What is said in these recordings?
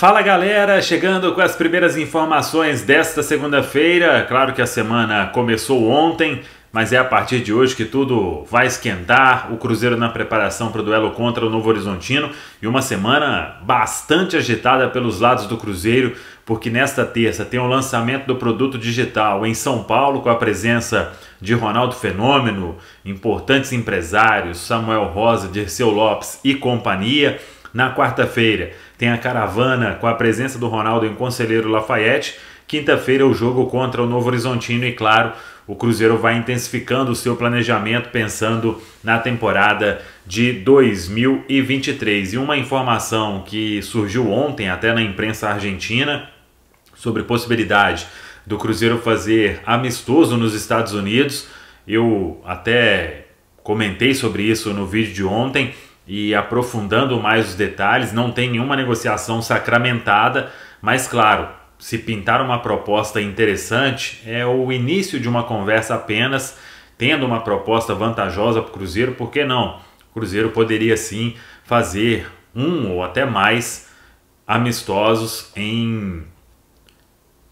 Fala galera, chegando com as primeiras informações desta segunda-feira. Claro que a semana começou ontem, mas é a partir de hoje que tudo vai esquentar. O Cruzeiro na preparação para o duelo contra o Novo Horizontino e uma semana bastante agitada pelos lados do Cruzeiro, porque nesta terça tem o lançamento do produto digital em São Paulo com a presença de Ronaldo Fenômeno, importantes empresários, Samuel Rosa, Dirceu Lopes e companhia. Na quarta-feira, tem a caravana com a presença do Ronaldo em Conselheiro Lafayette. Quinta-feira, o jogo contra o Novo Horizontino e, claro, o Cruzeiro vai intensificando o seu planejamento pensando na temporada de 2023. E uma informação que surgiu ontem até na imprensa argentina sobre possibilidade do Cruzeiro fazer amistoso nos Estados Unidos. Eu até comentei sobre isso no vídeo de ontem e aprofundando mais os detalhes, não tem nenhuma negociação sacramentada, mas claro, se pintar uma proposta interessante, é o início de uma conversa apenas, tendo uma proposta vantajosa para o Cruzeiro, por que não? O Cruzeiro poderia sim fazer um ou até mais amistosos em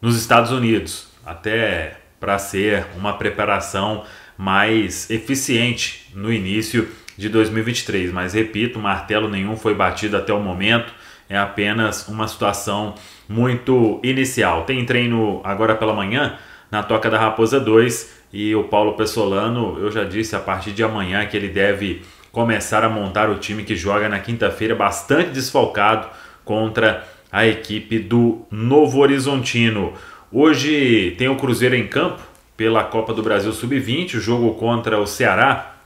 nos Estados Unidos, até para ser uma preparação mais eficiente no início de 2023. Mas repito, martelo nenhum foi batido até o momento. É apenas uma situação muito inicial. Tem treino agora pela manhã na Toca da Raposa 2 e o Paulo Pessolano, eu já disse a partir de amanhã que ele deve começar a montar o time que joga na quinta-feira, bastante desfalcado contra a equipe do Novo Horizontino. Hoje tem o Cruzeiro em campo pela Copa do Brasil Sub-20, o jogo contra o Ceará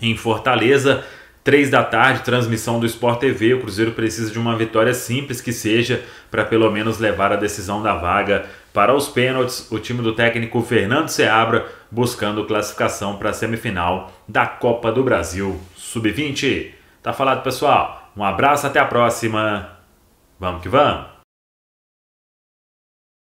em Fortaleza. Três da tarde, transmissão do Sport TV. O Cruzeiro precisa de uma vitória simples que seja para pelo menos levar a decisão da vaga para os pênaltis. O time do técnico Fernando Seabra buscando classificação para a semifinal da Copa do Brasil Sub-20. Tá falado, pessoal? Um abraço, até a próxima. Vamos que vamos!